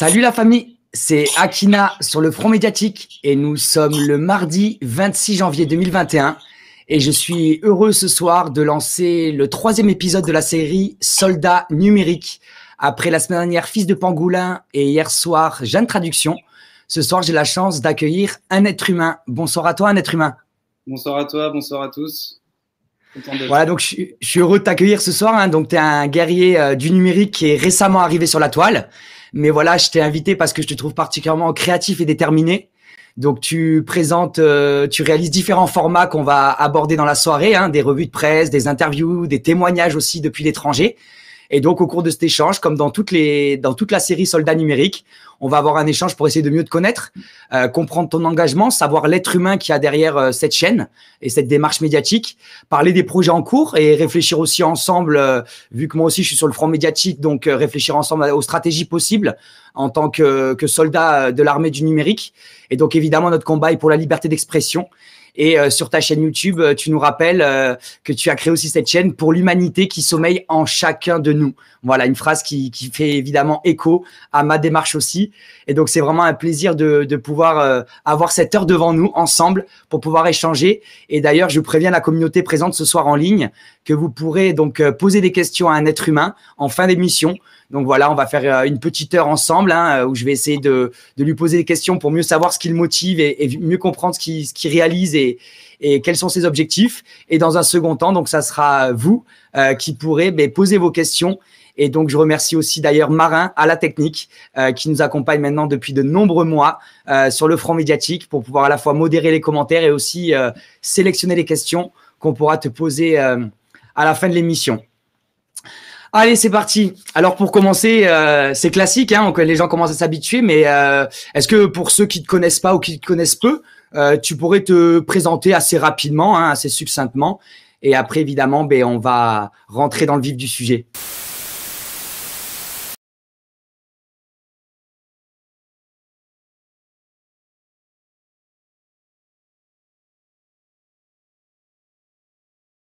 Salut la famille, c'est Akina sur le front médiatique et nous sommes le mardi 26 janvier 2021 et je suis heureux ce soir de lancer le troisième épisode de la série Soldats numériques. Après la semaine dernière Fils de Pangoulin et hier soir Jeanne Traduction, ce soir j'ai la chance d'accueillir un être humain. Bonsoir à toi un être humain. Bonsoir à toi, bonsoir à tous. Voilà, donc je, suis heureux de t'accueillir ce soir. Hein. Donc, tu es un guerrier euh, du numérique qui est récemment arrivé sur la toile. Mais voilà, je t'ai invité parce que je te trouve particulièrement créatif et déterminé. Donc tu présentes, euh, tu réalises différents formats qu'on va aborder dans la soirée, hein, des revues de presse, des interviews, des témoignages aussi depuis l'étranger. Et donc au cours de cet échange, comme dans toutes les dans toute la série Soldats numériques, on va avoir un échange pour essayer de mieux te connaître, euh, comprendre ton engagement, savoir l'être humain qui a derrière euh, cette chaîne et cette démarche médiatique, parler des projets en cours et réfléchir aussi ensemble, euh, vu que moi aussi je suis sur le front médiatique, donc réfléchir ensemble aux stratégies possibles en tant que, soldat de l'armée du numérique. Et donc évidemment, notre combat est pour la liberté d'expression. Et sur ta chaîne YouTube, tu nous rappelles que tu as créé aussi cette chaîne pour l'humanité qui sommeille en chacun de nous. Voilà une phrase qui, fait évidemment écho à ma démarche aussi. Et donc, c'est vraiment un plaisir de, pouvoir euh, avoir cette heure devant nous ensemble pour pouvoir échanger. Et d'ailleurs, je vous préviens la communauté présente ce soir en ligne que vous pourrez donc euh, poser des questions à un être humain en fin d'émission. Donc voilà, on va faire euh, une petite heure ensemble hein, euh, où je vais essayer de, lui poser des questions pour mieux savoir ce qui le motive et, mieux comprendre ce qu'il réalise et, quels sont ses objectifs. Et dans un second temps, donc ça sera vous euh, qui pourrez ben, poser vos questions. Et donc je remercie aussi d'ailleurs Marin à la technique qui nous accompagne maintenant depuis de nombreux mois sur le front médiatique pour pouvoir à la fois modérer les commentaires et aussi sélectionner les questions qu'on pourra te poser à la fin de l'émission. Allez, c'est parti. Alors pour commencer, euh, c'est classique, hein, les gens commencent à s'habituer, mais euh, est-ce que pour ceux qui ne te connaissent pas ou qui te connaissent peu, euh, tu pourrais te présenter assez rapidement, hein, assez succinctement, et après évidemment, ben, on va rentrer dans le vif du sujet.